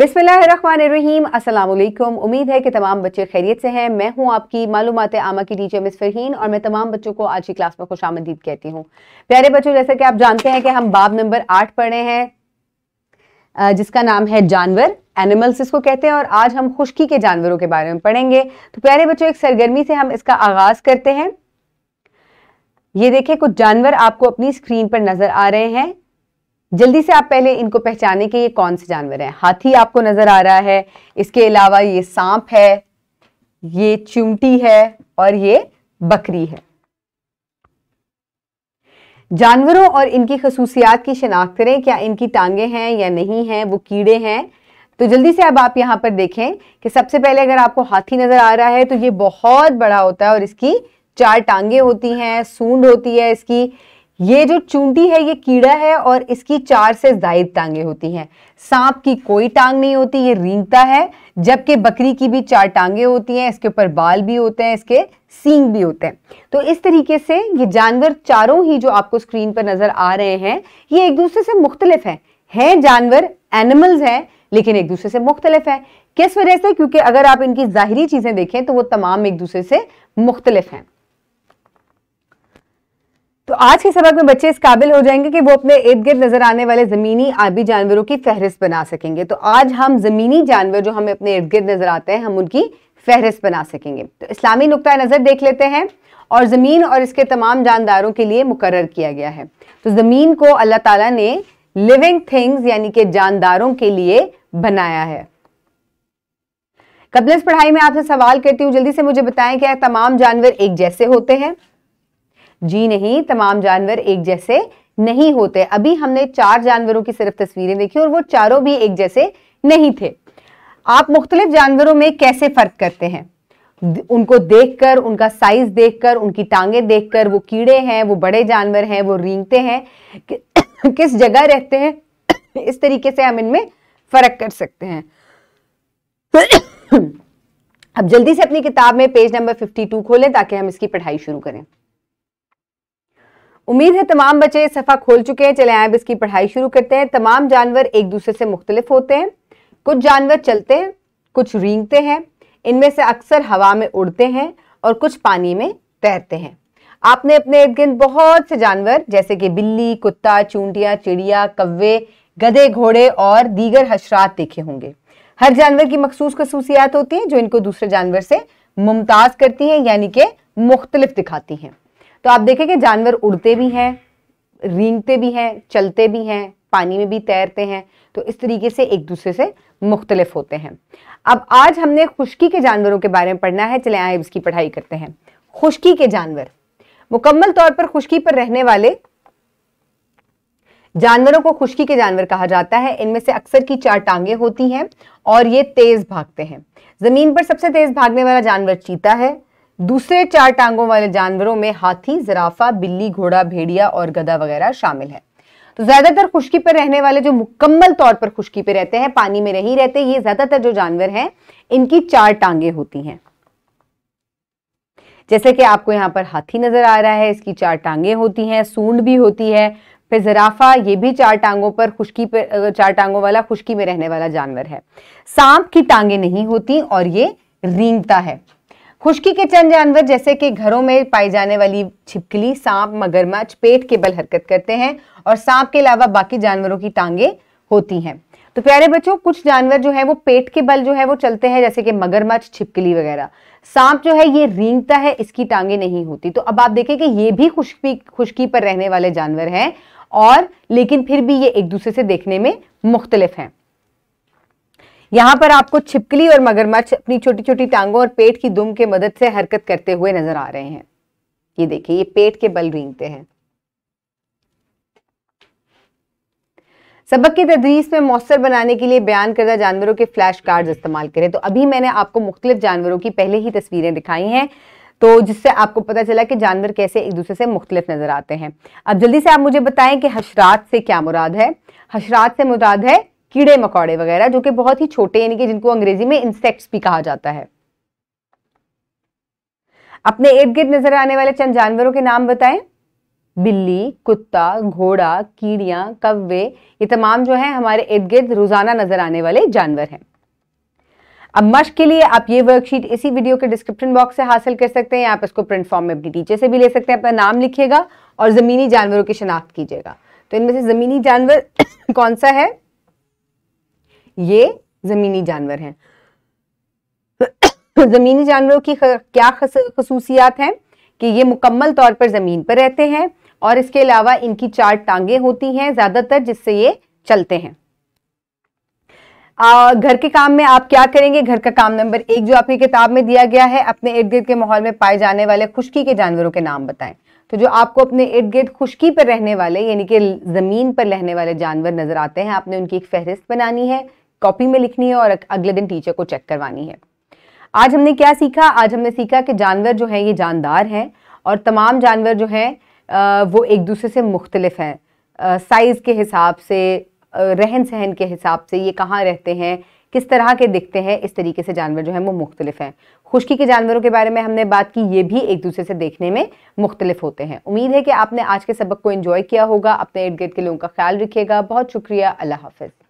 बिसमीम असलम उम्मीद है कि तमाम बच्चे खैरियत से हैं मैं हूं आपकी मालूम आमा की टीचर मिस फरहीन और मैं तमाम बच्चों को आज की क्लास में खुश आमदीद कहती हूं प्यारे बच्चों जैसे कि आप जानते हैं कि हम बाब नंबर आठ पढ़े हैं जिसका नाम है जानवर एनिमल्स इसको कहते हैं और आज हम खुश्की के जानवरों के बारे में पढ़ेंगे तो प्यारे बच्चों एक सरगर्मी से हम इसका आगाज़ करते हैं ये देखें कुछ जानवर आपको अपनी स्क्रीन पर नज़र आ रहे हैं जल्दी से आप पहले इनको पहचाने कि ये कौन से जानवर हैं हाथी आपको नजर आ रहा है इसके अलावा ये सांप है ये चुमटी है और ये बकरी है जानवरों और इनकी खसूसियात की शनाख्त करें क्या इनकी टांगे हैं या नहीं हैं वो कीड़े हैं तो जल्दी से अब आप यहां पर देखें कि सबसे पहले अगर आपको हाथी नज़र आ रहा है तो ये बहुत बड़ा होता है और इसकी चार टांगे होती हैं सूंड होती है इसकी ये जो चूंटी है ये कीड़ा है और इसकी चार से जायद टांगे होती हैं सांप की कोई टांग नहीं होती ये रींगता है जबकि बकरी की भी चार टांगे होती हैं इसके ऊपर बाल भी होते हैं इसके सींग भी होते हैं तो इस तरीके से ये जानवर चारों ही जो आपको स्क्रीन पर नज़र आ रहे हैं ये एक दूसरे से मुख्तलिफ है हैं जानवर एनिमल्स हैं लेकिन एक दूसरे से मुख्तलिफ है किस वजह से क्योंकि अगर आप इनकी ज़ाहरी चीज़ें देखें तो वो तमाम एक दूसरे से मुख्तलिफ हैं तो आज के सबक में बच्चे इस काबिल हो जाएंगे कि वो अपने इर्द गिर्द नजर आने वाले जमीनी आबी जानवरों की फहरिस्त बना सकेंगे तो आज हम जमीनी जानवर जो हमें अपने इर्द गिर्द नजर आते हैं हम उनकी फहरिस्त बना सकेंगे तो इस्लामी नुक़ नज़र देख लेते हैं और ज़मीन और इसके तमाम जानदारों के लिए मुकर किया गया है तो ज़मीन को अल्लाह तला ने लिविंग थिंग्स यानी कि जानदारों के लिए बनाया है कबल पढ़ाई में आपसे सवाल करती हूँ जल्दी से मुझे बताएं क्या तमाम जानवर एक जैसे होते हैं जी नहीं तमाम जानवर एक जैसे नहीं होते अभी हमने चार जानवरों की सिर्फ तस्वीरें देखी और वो चारों भी एक जैसे नहीं थे आप मुख्तलिफ जानवरों में कैसे फ़र्क करते हैं उनको देखकर उनका साइज देखकर उनकी टांगे देखकर वो कीड़े हैं वो बड़े जानवर हैं वो रींगते हैं कि, किस जगह रहते हैं इस तरीके से हम इनमें फ़र्क कर सकते हैं अब जल्दी से अपनी किताब में पेज नंबर 52 खोलें ताकि हम इसकी पढ़ाई शुरू करें उम्मीद है तमाम बच्चे सफ़ा खोल चुके हैं चले आए अब इसकी पढ़ाई शुरू करते हैं तमाम जानवर एक दूसरे से मुख्तलिफ होते हैं कुछ जानवर चलते हैं कुछ रींगते हैं इनमें से अक्सर हवा में उड़ते हैं और कुछ पानी में तैरते हैं आपने अपने इर्द गिर्द बहुत से जानवर जैसे कि बिल्ली कुत्ता चूंटियाँ चिड़िया कव्वे गधे घोड़े और दीगर हशरात देखे होंगे हर जानवर की मखसूस खसूसियात होती हैं जो इनको दूसरे जानवर से मुमताज़ करती हैं यानी कि मुख्तलिफ दिखाती हैं तो आप देखेंगे जानवर उड़ते भी हैं रींगते भी हैं चलते भी हैं पानी में भी तैरते हैं तो इस तरीके से एक दूसरे से मुख्तलिफ होते हैं अब आज हमने खुश्की के जानवरों के बारे में पढ़ना है चले आए इसकी पढ़ाई करते हैं खुश्की के जानवर मुकम्मल तौर पर खुश्की पर रहने वाले जानवरों को खुश्की के जानवर कहा जाता है इनमें से अक्सर की चार टांगे होती हैं और ये तेज भागते हैं जमीन पर सबसे तेज भागने वाला जानवर चीता है दूसरे चार टांगों वाले जानवरों में हाथी जराफा बिल्ली घोड़ा भेड़िया और गधा वगैरह शामिल है तो ज्यादातर खुश्की पर रहने वाले जो मुकम्मल तौर पर खुश्की पर रहते हैं पानी में नहीं रहते ये ज्यादातर जो जानवर हैं इनकी चार टांगे होती हैं जैसे कि आपको यहाँ पर हाथी नजर आ रहा है इसकी चार टांगे होती हैं सूंड भी होती है फिर जराफा ये भी चार टांगों पर खुश्की पर चार टांगों वाला खुश्की में रहने वाला जानवर है सांप की टांगे नहीं होती और ये रींगता है खुशकी के चंद जानवर जैसे कि घरों में पाई जाने वाली छिपकली सांप मगरमच्छ पेट के बल हरकत करते हैं और सांप के अलावा बाकी जानवरों की टांगे होती हैं तो प्यारे बच्चों कुछ जानवर जो है वो पेट के बल जो है वो चलते हैं जैसे कि मगरमच्छ छिपकली वगैरह सांप जो है ये रींगता है इसकी टांगे नहीं होती तो अब आप देखें कि ये भी खुशकी खुशकी पर रहने वाले जानवर हैं और लेकिन फिर भी ये एक दूसरे से देखने में मुख्तलिफ हैं यहाँ पर आपको छिपकली और मगरमच्छ अपनी छोटी छोटी टांगों और पेट की दुम के मदद से हरकत करते हुए नजर आ रहे हैं ये देखिए ये पेट के बल रेंगते हैं सबक की तदरीस में मौसर बनाने के लिए बयान करदा जानवरों के फ्लैश कार्ड इस्तेमाल करें तो अभी मैंने आपको मुख्तलिफ जानवरों की पहले ही तस्वीरें दिखाई हैं तो जिससे आपको पता चला कि जानवर कैसे एक दूसरे से मुख्तलिफ नज़र आते हैं अब जल्दी से आप मुझे बताएं कि हशरात से क्या मुराद है हशरात से मुराद है कीड़े मकौड़े वगैरह जो कि बहुत ही छोटे यानी कि जिनको अंग्रेजी में इंसेक्ट्स भी कहा जाता है अपने इर्द गिर्द नजर आने वाले चंद जानवरों के नाम बताएं बिल्ली कुत्ता घोड़ा कीड़िया कव्वे ये तमाम जो है हमारे इर्द गिर्द रोजाना नजर आने वाले जानवर हैं अब मश के लिए आप ये वर्कशीट इसी वीडियो के डिस्क्रिप्शन बॉक्स से हासिल कर सकते हैं आप इसको प्रिंट फॉर्म में अपनी टीचर से भी ले सकते हैं अपना नाम लिखिएगा और ज़मीनी जानवरों की शनाख्त कीजिएगा तो इनमें से ज़मीनी जानवर कौन सा है ये ज़मीनी जानवर हैं ज़मीनी जानवरों की क्या खसूसियात हैं कि ये मुकम्मल तौर पर ज़मीन पर रहते हैं और इसके अलावा इनकी चार टांगे होती हैं ज़्यादातर जिससे ये चलते हैं आ, घर के काम में आप क्या करेंगे घर का काम नंबर एक जो आपकी किताब में दिया गया है अपने इर्द गिर्द के माहौल में पाए जाने वाले खुश्की के जानवरों के नाम बताएं तो जो आपको अपने इर्द गिर्द खुश्की पर रहने वाले यानी कि ज़मीन पर रहने वाले जानवर नज़र आते हैं आपने उनकी एक फहरिस्त बनानी है कॉपी में लिखनी है और अगले दिन टीचर को चेक करवानी है आज हमने क्या सीखा आज हमने सीखा कि जानवर जो है ये जानदार हैं और तमाम जानवर जो हैं वो एक दूसरे से मुख्तलफ हैं साइज़ के हिसाब से रहन सहन के हिसाब से ये कहाँ रहते हैं किस तरह के दिखते हैं इस तरीके से जानवर जो है वो मुख्तलिफ हैं खुश्की के जानवरों के बारे में हमने बात की ये भी एक दूसरे से देखने में मुख्तलिफ होते हैं उम्मीद है कि आपने आज के सबक को इन्जॉय किया होगा अपने इर्द गिर्द के लोगों का ख्याल रखिएगा बहुत शुक्रिया अल्लाह हाफिज़